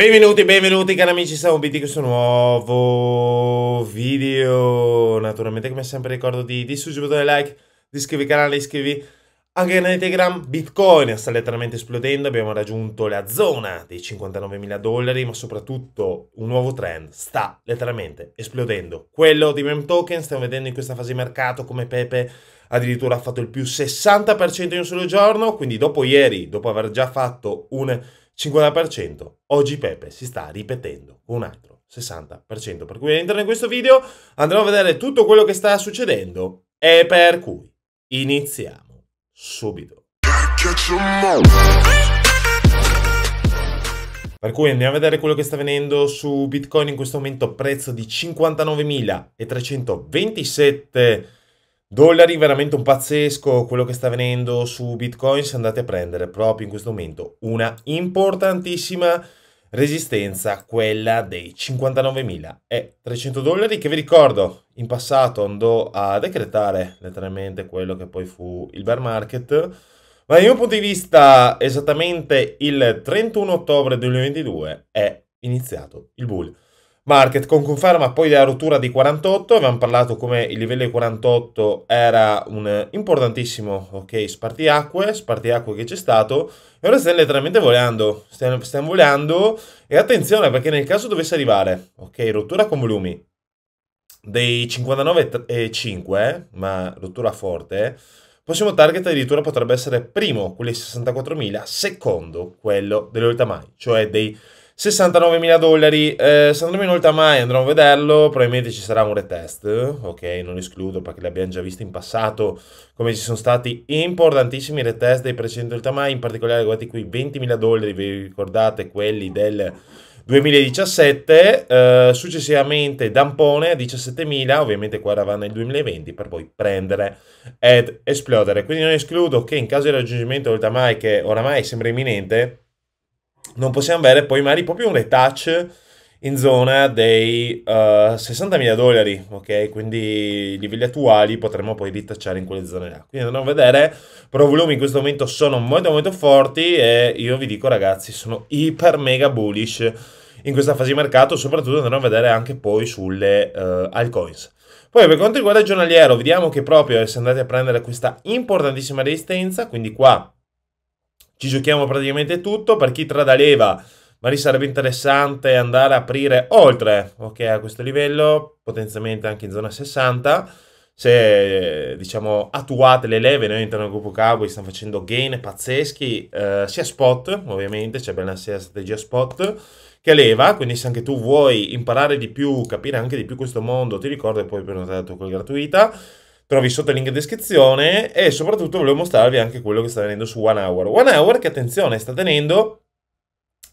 Benvenuti, benvenuti cari amici, siamo BT questo nuovo video Naturalmente come sempre ricordo di, di su bottone like, di iscrivervi al canale, iscrivervi anche al canale Telegram Bitcoin sta letteralmente esplodendo, abbiamo raggiunto la zona dei 59.000 dollari Ma soprattutto un nuovo trend sta letteralmente esplodendo Quello di meme token, stiamo vedendo in questa fase di mercato come Pepe addirittura ha fatto il più 60% in un solo giorno Quindi dopo ieri, dopo aver già fatto un 50%. Oggi Pepe si sta ripetendo con un altro 60%. Per cui all'interno di questo video andremo a vedere tutto quello che sta succedendo e per cui iniziamo subito. Per cui andiamo a vedere quello che sta avvenendo su Bitcoin in questo momento, prezzo di 59.327 Dollari veramente un pazzesco, quello che sta avvenendo su Bitcoin, se andate a prendere proprio in questo momento una importantissima resistenza, quella dei 59.300 dollari, che vi ricordo in passato andò a decretare letteralmente quello che poi fu il bear market, ma dal mio punto di vista esattamente il 31 ottobre 2022 è iniziato il bull. Market con conferma poi della rottura di 48, avevamo parlato come il livello di 48 era un importantissimo ok, spartiacque, spartiacque che c'è stato e ora stiamo letteralmente volando, stiamo, stiamo volando e attenzione perché nel caso dovesse arrivare, ok, rottura con volumi dei 59,5, ma rottura forte, prossimo target addirittura potrebbe essere primo, quelli 64.000, secondo quello dell'Oltamai, cioè dei 69.000 dollari, eh, Sandro Minolta mai andremo a vederlo, probabilmente ci sarà un retest, ok, non escludo perché l'abbiamo già visto in passato, come ci sono stati importantissimi retest dei precedenti Mai. in particolare guardate qui 20.000 dollari, vi ricordate quelli del 2017, eh, successivamente Dampone a 17.000, ovviamente qua eravamo nel 2020 per poi prendere ed esplodere, quindi non escludo che in caso di raggiungimento Ultamai che oramai sembra imminente, non possiamo avere poi magari proprio un retouch in zona dei uh, eh, 60.000 dollari, ok? Quindi i livelli attuali potremmo poi ritacciare in quelle zone là. Quindi andiamo a vedere, però i volumi in questo momento sono molto molto forti e io vi dico ragazzi sono iper mega bullish in questa fase di mercato, soprattutto andremo a vedere anche poi sulle uh, altcoins. Poi per quanto riguarda il giornaliero, vediamo che proprio se andate a prendere questa importantissima resistenza, quindi qua ci giochiamo praticamente tutto. Per chi tra da leva, magari sarebbe interessante andare a aprire oltre ok, a questo livello, potenzialmente anche in zona 60. Se diciamo attuate le leve, noi all'interno del gruppo Cowboy stiamo facendo gain pazzeschi, eh, sia spot, ovviamente, c'è bella sia strategia spot che leva. Quindi, se anche tu vuoi imparare di più, capire anche di più questo mondo, ti ricordo e poi prenotare la tua call gratuita trovi sotto il link in descrizione e soprattutto volevo mostrarvi anche quello che sta venendo su One Hour. One Hour che attenzione sta tenendo,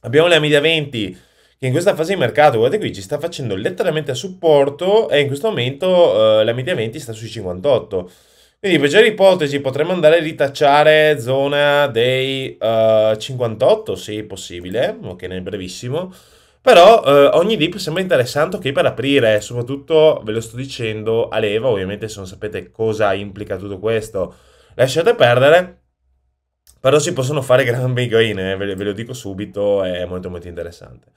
abbiamo la media 20 che in questa fase di mercato, guardate qui, ci sta facendo letteralmente a supporto e in questo momento eh, la media 20 sta sui 58. Quindi per già ipotesi potremmo andare a ritacciare zona dei uh, 58, se sì, possibile, ok, nel brevissimo. Però eh, ogni dip sembra interessante ok per aprire, soprattutto ve lo sto dicendo a leva, ovviamente se non sapete cosa implica tutto questo lasciate perdere, però si possono fare grandi big gain, eh, ve, ve, lo dico subito, è molto molto interessante.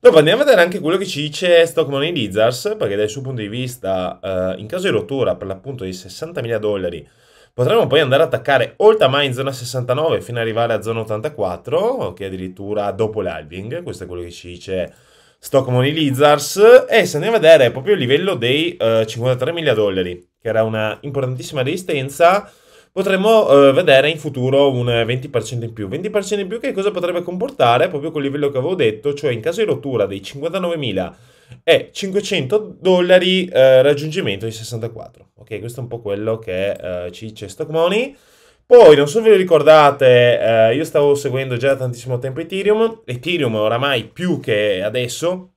Dopo andiamo a vedere anche quello che ci dice Stockman Lizards, perché dal suo punto di vista, eh, in caso di rottura per l'appunto di 60.000 dollari, Potremmo poi andare ad attaccare oltre mai in zona 69 fino ad arrivare a zona 84, che è addirittura dopo l'Alving, questo è quello che ci dice Stockmoni Lizards, e se andiamo a vedere proprio il livello dei uh, eh, mila dollari, che era una importantissima resistenza, potremmo eh, vedere in futuro un 20% in più. 20% in più che cosa potrebbe comportare? Proprio quel livello che avevo detto, cioè in caso di rottura dei 59.000 e 500 dollari eh, raggiungimento di 64. Ok, questo è un po' quello che eh, ci dice Stock Money. Poi, non so se ve lo ricordate, eh, io stavo seguendo già da tantissimo tempo Ethereum. Ethereum oramai più che adesso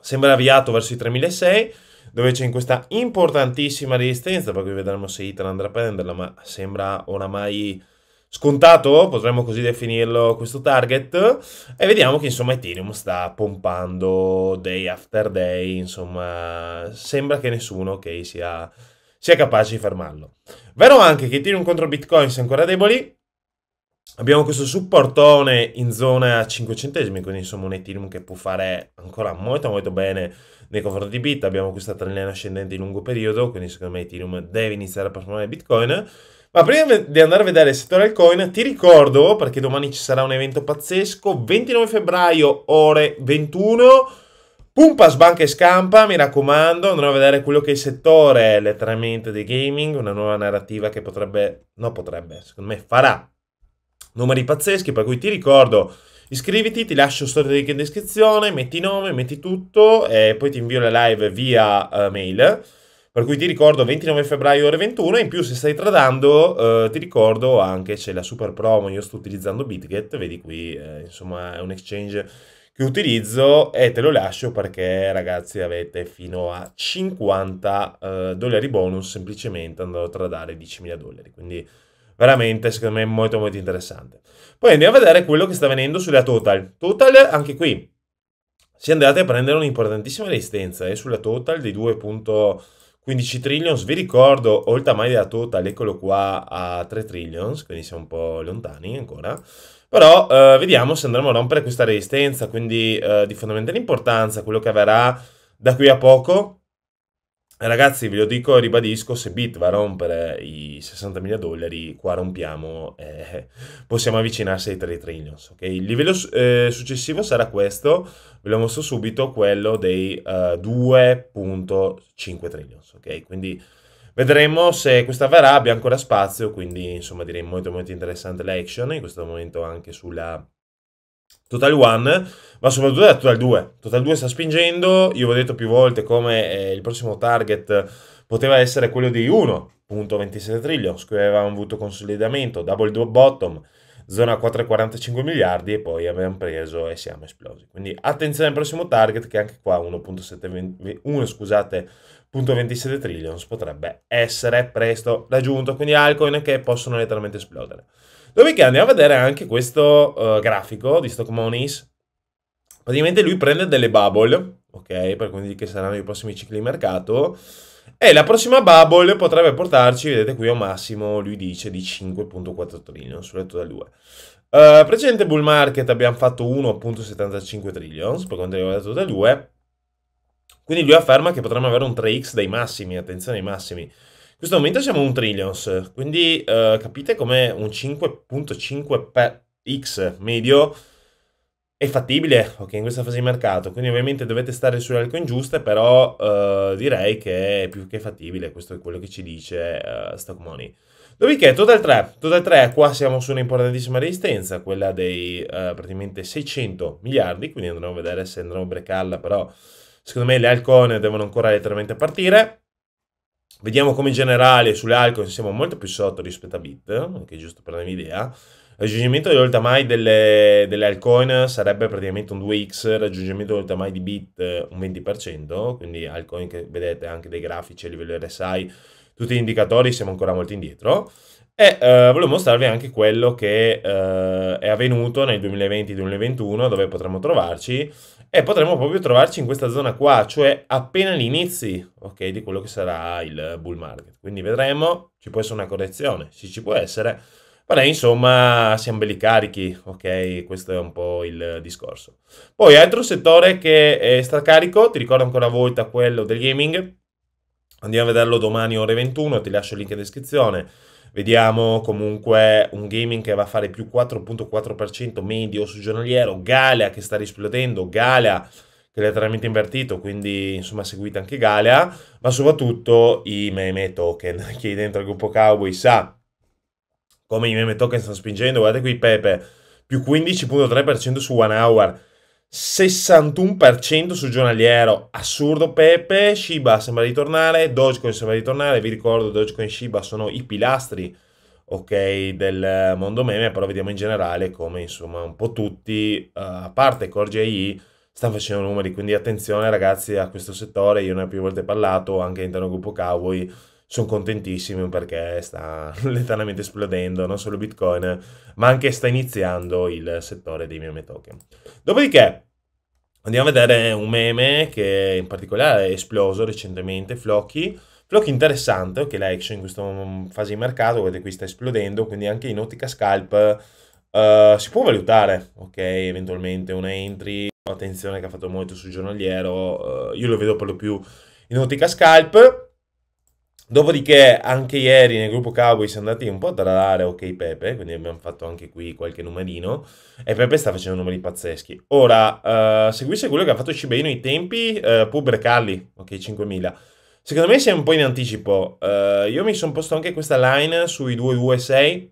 sembra avviato verso i 3.600 dove c'è in questa importantissima resistenza, poi vedremo se Itan andrà a prenderla, ma sembra oramai scontato, potremmo così definirlo, questo target, e vediamo che insomma Ethereum sta pompando day after day, insomma sembra che nessuno okay, sia, sia capace di fermarlo. Vero anche che Ethereum contro Bitcoin sia ancora deboli, Abbiamo questo supportone in zona 5 centesimi, quindi insomma un Ethereum che può fare ancora molto molto bene nei confronti di Bit. Abbiamo questa trendline ascendente in lungo periodo, quindi secondo me Ethereum deve iniziare a performare Bitcoin. Ma prima di andare a vedere il settore altcoin, ti ricordo, perché domani ci sarà un evento pazzesco, 29 febbraio ore 21, Pumpa, sbanca e scampa, mi raccomando, andremo a vedere quello che è il settore letteralmente di gaming, una nuova narrativa che potrebbe, no potrebbe, secondo me farà numeri pazzeschi, per cui ti ricordo, iscriviti, ti lascio sotto il link in descrizione, metti nome, metti tutto e poi ti invio la live via uh, mail. Per cui ti ricordo 29 febbraio ore 21 e in più se stai tradando eh, ti ricordo anche c'è la super promo, io sto utilizzando BitGet, vedi qui eh, insomma è un exchange che utilizzo e te lo lascio perché ragazzi avete fino a 50 eh, dollari bonus semplicemente andando a tradare 10.000 dollari, quindi veramente secondo me molto molto interessante. Poi andiamo a vedere quello che sta avvenendo sulla Total. Total anche qui si è andati a prendere un'importantissima resistenza eh, sulla Total di 2.15 trillions, vi ricordo, oltre a mai della Total, eccolo qua a 3 trillions, quindi siamo un po' lontani ancora. Però eh, vediamo se andremo a rompere questa resistenza, quindi eh, di fondamentale importanza quello che avverrà da qui a poco Ragazzi, ve lo dico e ribadisco, se Bit va a rompere i 60.000 dollari, qua rompiamo, eh, possiamo avvicinarsi ai 3 trillions. Okay? Il livello eh, successivo sarà questo, ve lo mostro subito, quello dei eh, 2.5 trillions. Okay? Quindi vedremo se questa verrà, abbia ancora spazio, quindi insomma direi molto molto interessante l'action, in questo momento anche sulla Total One, ma soprattutto da Total 2. Total 2 sta spingendo, io vi ho detto più volte come eh, il prossimo target poteva essere quello di 1.27 trillion, su cui avevamo avuto consolidamento, double bottom, zona 4,45 miliardi e poi abbiamo preso e siamo esplosi. Quindi attenzione al prossimo target che anche qua 1.27 scusate, 0.27 trillions potrebbe essere presto raggiunto, quindi altcoin che possono letteralmente esplodere. Dopodiché andiamo a vedere anche questo uh, grafico di Stockmonis. Praticamente lui prende delle bubble, ok, per quindi che saranno i prossimi cicli di mercato. E la prossima bubble potrebbe portarci, vedete qui a un massimo, lui dice, di 5.4 trillion trilioni, letto da 2. Uh, eh, precedente bull market abbiamo fatto 1.75 trillion, per quanto riguarda l'etto da 2. Quindi lui afferma che potremmo avere un 3x dai massimi, attenzione ai massimi questo momento siamo un trillions, quindi eh, capite come un 5.5x medio è fattibile okay, in questa fase di mercato, quindi ovviamente dovete stare sulle alcune giuste, però eh, direi che è più che fattibile, questo è quello che ci dice uh, Stock Money. Dopodiché Total 3, Total 3 qua siamo su un'importantissima resistenza, quella dei eh, praticamente 600 miliardi, quindi andremo a vedere se andremo a brecarla, però secondo me le alcone devono ancora letteralmente partire. Vediamo come in generale sulle altcoin siamo molto più sotto rispetto a Bit, che giusto per darmi un'idea Il raggiungimento dell'oltamai delle, delle altcoin sarebbe praticamente un 2x, raggiungimento dell'oltamai di Bit un 20%, quindi altcoin che vedete anche dei grafici a livello RSI, tutti gli indicatori siamo ancora molto indietro. E eh, volevo mostrarvi anche quello che eh, è avvenuto nel 2020-2021, dove potremmo trovarci e potremmo proprio trovarci in questa zona qua, cioè appena gli inizi okay, di quello che sarà il bull market. Quindi vedremo, ci può essere una correzione, sì ci può essere, però insomma siamo belli carichi, ok? Questo è un po' il discorso. Poi altro settore che è stracarico, ti ricordo ancora una Volta quello del gaming, andiamo a vederlo domani ore 21, ti lascio il link in descrizione Vediamo comunque un gaming che va a fare più 4.4% medio su giornaliero, Galea che sta risplodendo, Galea che è letteralmente invertito, quindi insomma seguite anche Galea, ma soprattutto i meme token, chi è dentro il gruppo Cowboy sa come i meme token stanno spingendo, guardate qui Pepe, più 15.3% su One Hour, 61% sul giornaliero, assurdo Pepe, Shiba sembra ritornare, Dogecoin sembra ritornare, vi ricordo Dogecoin e Shiba sono i pilastri ok del mondo meme, però vediamo in generale come insomma un po' tutti, uh, a parte CoreJI, stanno facendo numeri, quindi attenzione ragazzi a questo settore, io ne ho più volte parlato anche all'interno del gruppo Cowboy, sono contentissimi perché sta letteralmente esplodendo non solo Bitcoin, ma anche sta iniziando il settore dei meme token. Dopodiché andiamo a vedere un meme che in particolare è esploso recentemente, Flocky. Flocky interessante, che l'action in questa fase di mercato, vedete qui sta esplodendo, quindi anche in ottica scalp uh, si può valutare, ok, eventualmente una entry, attenzione che ha fatto molto sul giornaliero, uh, io lo vedo per lo più in ottica scalp, Dopodiché, anche ieri nel gruppo Cowboy siamo andati un po' a tradare OK Pepe, quindi abbiamo fatto anche qui qualche numerino. E Pepe sta facendo numeri pazzeschi. Ora, eh, seguisse quello che ha fatto Shibaino ai tempi, eh, può brecarli, ok, 5000. Secondo me si è un po' in anticipo. Eh, io mi sono posto anche questa line sui 2-2-6,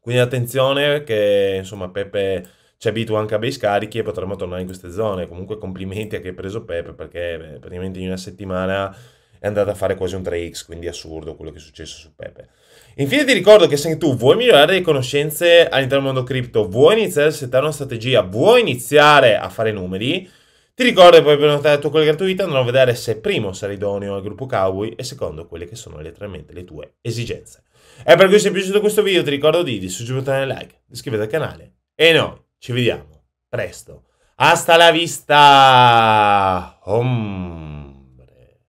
quindi attenzione che, insomma, Pepe ci abitua anche a bei scarichi e potremmo tornare in queste zone. Comunque complimenti a chi ha preso Pepe, perché beh, praticamente in una settimana è andata a fare quasi un 3x, quindi assurdo quello che è successo su Pepe. Infine ti ricordo che se tu vuoi migliorare le conoscenze all'interno del mondo cripto, vuoi iniziare a settare una strategia, vuoi iniziare a fare numeri, ti ricordo che puoi prenotare la tua quella gratuita andrò a vedere se primo sarà idoneo al gruppo Cowboy e secondo quelle che sono letteralmente le tue esigenze. E per cui se ti è piaciuto questo video ti ricordo di, di il bottone like, di iscriverti al canale e noi ci vediamo presto. Hasta la vista! Om.